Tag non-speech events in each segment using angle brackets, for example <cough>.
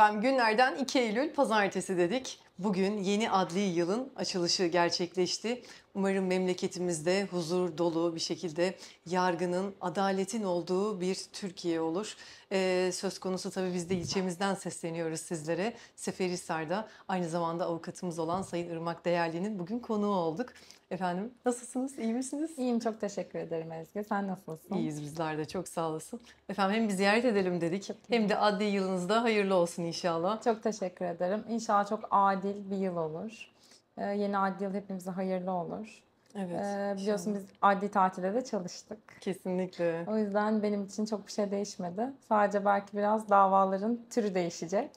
Efendim günlerden 2 Eylül pazartesi dedik. Bugün yeni adli yılın açılışı gerçekleşti. Umarım memleketimizde huzur dolu bir şekilde yargının, adaletin olduğu bir Türkiye olur. Ee, söz konusu tabii biz de ilçemizden sesleniyoruz sizlere. Seferihisar'da aynı zamanda avukatımız olan Sayın Irmak Değerli'nin bugün konuğu olduk. Efendim nasılsınız? İyi misiniz? İyiyim çok teşekkür ederim Ezgi. Sen nasılsın? İyiyiz bizler de çok sağ olasın. Efendim hem bir ziyaret edelim dedik hem de adli yılınızda hayırlı olsun inşallah. Çok teşekkür ederim. İnşallah çok adi adil bir yıl olur. E, yeni adil yıl hepimize hayırlı olur. Evet. Ee, biliyorsun biz adli tatilde de çalıştık. Kesinlikle. O yüzden benim için çok bir şey değişmedi. Sadece belki biraz davaların türü değişecek.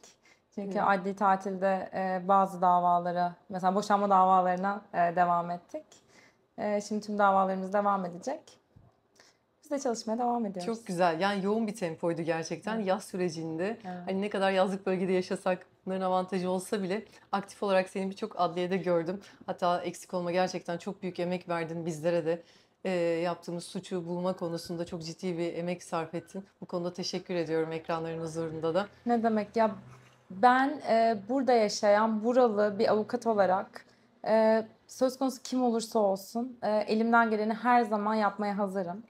Çünkü Hı. adli tatilde e, bazı davalara, mesela boşanma davalarına e, devam ettik. E, şimdi tüm davalarımız devam edecek de çalışmaya devam ediyoruz. Çok güzel. Yani yoğun bir tempoydu gerçekten evet. yaz sürecinde. Evet. Hani ne kadar yazlık bölgede yaşasak bunların avantajı olsa bile aktif olarak seni birçok adliyede gördüm. Hatta eksik olma gerçekten çok büyük emek verdin bizlere de. E, yaptığımız suçu bulma konusunda çok ciddi bir emek sarf ettin. Bu konuda teşekkür ediyorum ekranların huzurunda da. Ne demek ya ben e, burada yaşayan buralı bir avukat olarak e, söz konusu kim olursa olsun e, elimden geleni her zaman yapmaya hazırım.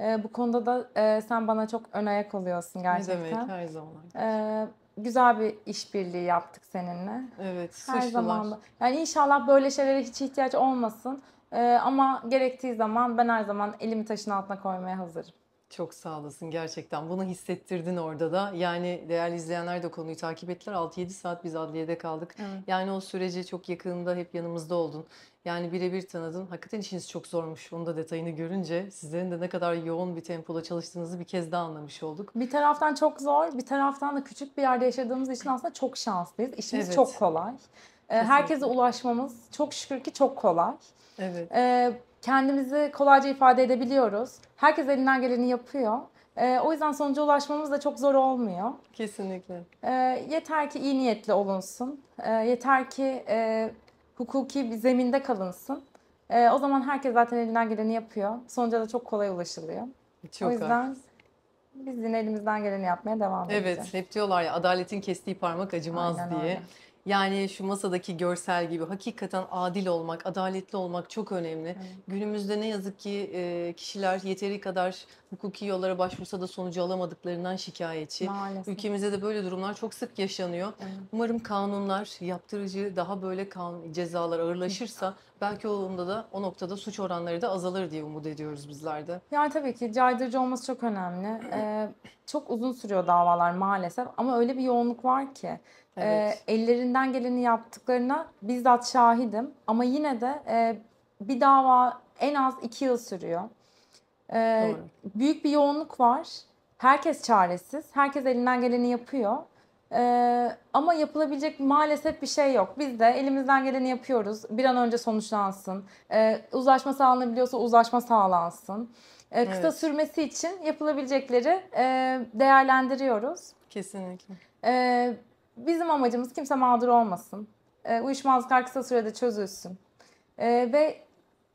E, bu konuda da e, sen bana çok ön ayak oluyorsun gerçekten. Ne demek her zaman. E, güzel bir işbirliği yaptık seninle. Evet, her zaman. Da. Yani inşallah böyle şeylere hiç ihtiyaç olmasın. E, ama gerektiği zaman ben her zaman elimi taşın altına koymaya hazırım. Çok sağ olasın gerçekten. Bunu hissettirdin orada da. Yani değerli izleyenler de konuyu takip ettiler. 6-7 saat biz adliyede kaldık. Evet. Yani o sürece çok yakınında hep yanımızda oldun. Yani birebir tanıdın. Hakikaten işiniz çok zormuş. Onun da detayını görünce sizlerin de ne kadar yoğun bir tempoda çalıştığınızı bir kez daha anlamış olduk. Bir taraftan çok zor, bir taraftan da küçük bir yerde yaşadığımız için aslında çok şanslıyız. İşimiz evet. çok kolay. Ee, Kesinlikle. Herkese ulaşmamız çok şükür ki çok kolay. Evet. Ee, Kendimizi kolayca ifade edebiliyoruz. Herkes elinden geleni yapıyor. E, o yüzden sonuca ulaşmamız da çok zor olmuyor. Kesinlikle. E, yeter ki iyi niyetli olunsun. E, yeter ki e, hukuki bir zeminde kalınsın. E, o zaman herkes zaten elinden geleni yapıyor. Sonuca da çok kolay ulaşılıyor. Çok o yüzden biz yine elimizden geleni yapmaya devam evet, edeceğiz. Evet, hep diyorlar ya adaletin kestiği parmak acımaz Aynen diye. Öyle. Yani şu masadaki görsel gibi hakikaten adil olmak, adaletli olmak çok önemli. Evet. Günümüzde ne yazık ki e, kişiler yeteri kadar hukuki yollara başvursa da sonucu alamadıklarından şikayetçi. Maalesef. Ülkemizde de böyle durumlar çok sık yaşanıyor. Evet. Umarım kanunlar, yaptırıcı daha böyle kanun, cezalar ağırlaşırsa Belki onda da o noktada suç oranları da azalır diye umut ediyoruz bizler de. Yani tabii ki caydırıcı olması çok önemli. Ee, çok uzun sürüyor davalar maalesef ama öyle bir yoğunluk var ki. E, evet. E, ellerinden geleni yaptıklarına bizzat şahidim ama yine de e, bir dava en az iki yıl sürüyor. E, Büyük bir yoğunluk var. Herkes çaresiz. Herkes elinden geleni yapıyor. Ee, ama yapılabilecek maalesef bir şey yok. Biz de elimizden geleni yapıyoruz. Bir an önce sonuçlansın. Ee, uzlaşma sağlanabiliyorsa uzlaşma sağlansın. Ee, kısa evet. sürmesi için yapılabilecekleri e, değerlendiriyoruz. Kesinlikle. Ee, bizim amacımız kimse mağdur olmasın. Ee, uyuşmazlıklar kısa sürede çözülsün. Ee, ve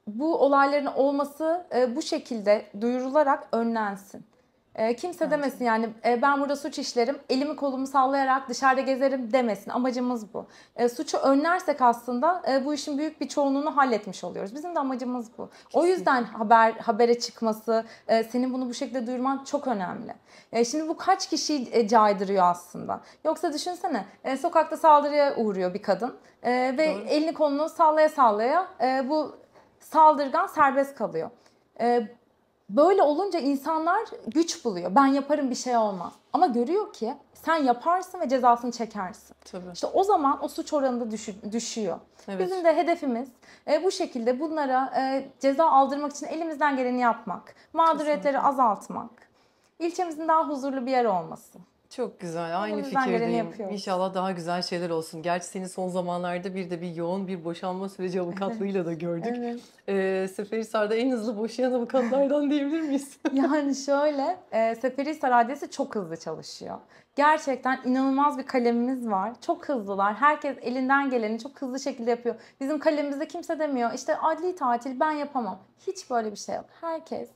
bu olayların olması e, bu şekilde duyurularak önlensin. E, kimse Bence. demesin yani e, ben burada suç işlerim, elimi kolumu sallayarak dışarıda gezerim demesin. Amacımız bu. E, suçu önlersek aslında e, bu işin büyük bir çoğunluğunu halletmiş oluyoruz. Bizim de amacımız bu. Kesinlikle. O yüzden haber habere çıkması, e, senin bunu bu şekilde duyurman çok önemli. E, şimdi bu kaç kişiyi e, caydırıyor aslında? Yoksa düşünsene e, sokakta saldırıya uğruyor bir kadın e, ve Doğru. elini kolunu sallaya sallaya e, bu saldırgan serbest kalıyor. E, Böyle olunca insanlar güç buluyor. Ben yaparım bir şey olmaz. Ama görüyor ki sen yaparsın ve cezasını çekersin. Tabii. İşte o zaman o suç oranı da düşü, düşüyor. Evet. Bizim de hedefimiz e, bu şekilde bunlara e, ceza aldırmak için elimizden geleni yapmak. Mağduriyetleri Kesinlikle. azaltmak. İlçemizin daha huzurlu bir yer olması. Çok güzel. Aynı fikirdeyim. İnşallah daha güzel şeyler olsun. Gerçi seni son zamanlarda bir de bir yoğun bir boşanma süreci avukatlığıyla da gördük. evet. Ee, Seferihisar'da en hızlı boşayan avukatlardan <laughs> diyebilir miyiz? yani şöyle, e, Seferihisar adresi çok hızlı çalışıyor. Gerçekten inanılmaz bir kalemimiz var. Çok hızlılar. Herkes elinden geleni çok hızlı şekilde yapıyor. Bizim kalemimizde kimse demiyor İşte adli tatil ben yapamam. Hiç böyle bir şey yok. Herkes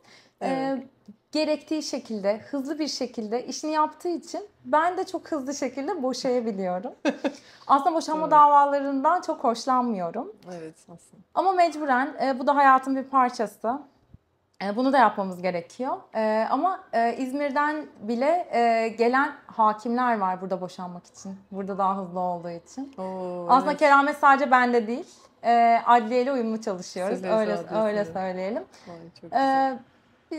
Evet. E, gerektiği şekilde, hızlı bir şekilde işini yaptığı için ben de çok hızlı şekilde boşayabiliyorum. <laughs> aslında boşanma evet. davalarından çok hoşlanmıyorum. Evet aslında. Ama mecburen e, bu da hayatın bir parçası. E, bunu da yapmamız gerekiyor. E, ama e, İzmir'den bile e, gelen hakimler var burada boşanmak için. Burada daha hızlı olduğu için. Oo, aslında evet. keramet sadece bende değil. E, adliyeyle uyumlu çalışıyoruz. öyle öyle söyleyelim. Vay, çok güzel. E,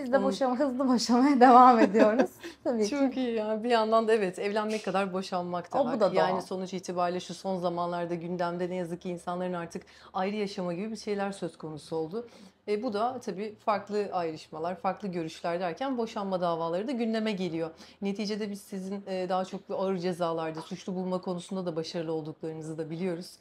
biz de boşama, hızlı boşamaya devam ediyoruz. <laughs> Tabii Çok ki. iyi yani bir yandan da evet evlenmek kadar boşanmak da o, var. Bu da yani doğal. sonuç itibariyle şu son zamanlarda gündemde ne yazık ki insanların artık ayrı yaşama gibi bir şeyler söz konusu oldu. E, bu da tabii farklı ayrışmalar, farklı görüşler derken boşanma davaları da gündeme geliyor. Neticede biz sizin e, daha çok ağır cezalarda, suçlu bulma konusunda da başarılı olduklarınızı da biliyoruz.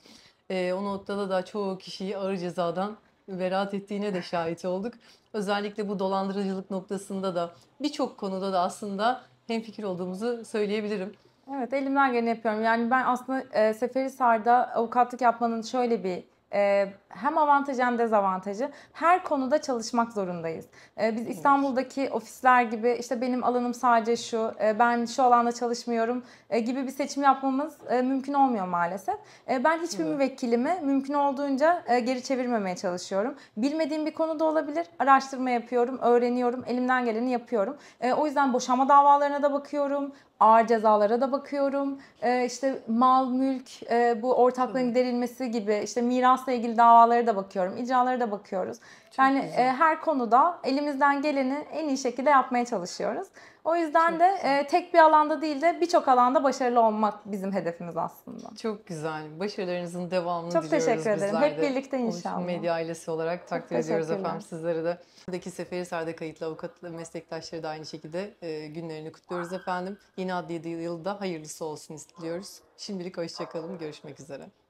E, o noktada da çoğu kişiyi ağır cezadan beraat ettiğine de şahit olduk. Özellikle bu dolandırıcılık noktasında da birçok konuda da aslında hem fikir olduğumuzu söyleyebilirim. Evet elimden geleni yapıyorum. Yani ben aslında e, Seferi Sar'da avukatlık yapmanın şöyle bir ee, hem avantajı hem dezavantajı her konuda çalışmak zorundayız. Ee, biz İstanbul'daki ofisler gibi işte benim alanım sadece şu, e, ben şu alanda çalışmıyorum e, gibi bir seçim yapmamız e, mümkün olmuyor maalesef. Ben hiçbir evet. müvekkilimi mümkün olduğunca geri çevirmemeye çalışıyorum. Bilmediğim bir konu da olabilir. Araştırma yapıyorum, öğreniyorum, elimden geleni yapıyorum. O yüzden boşanma davalarına da bakıyorum, ağır cezalara da bakıyorum. E, işte mal, mülk, e, bu ortaklığın giderilmesi gibi işte mirasla ilgili davalara da bakıyorum. icralara da bakıyoruz. Çok yani e, her konuda elimizden geleni en iyi şekilde yapmaya çalışıyoruz. O yüzden Çok de e, tek bir alanda değil de birçok alanda başarılı olmak bizim hedefimiz aslında. Çok güzel. Başarılarınızın devamını Çok diliyoruz teşekkür ederim. Hep birlikte inşallah. Onun medya ailesi olarak takdir Çok ediyoruz efendim sizleri de. Buradaki seferi Seferihisar'da kayıtlı avukat meslektaşları da aynı şekilde e, günlerini kutluyoruz efendim. Yeni adli yılda hayırlısı olsun istiyoruz. Şimdilik hoşçakalın. Görüşmek üzere.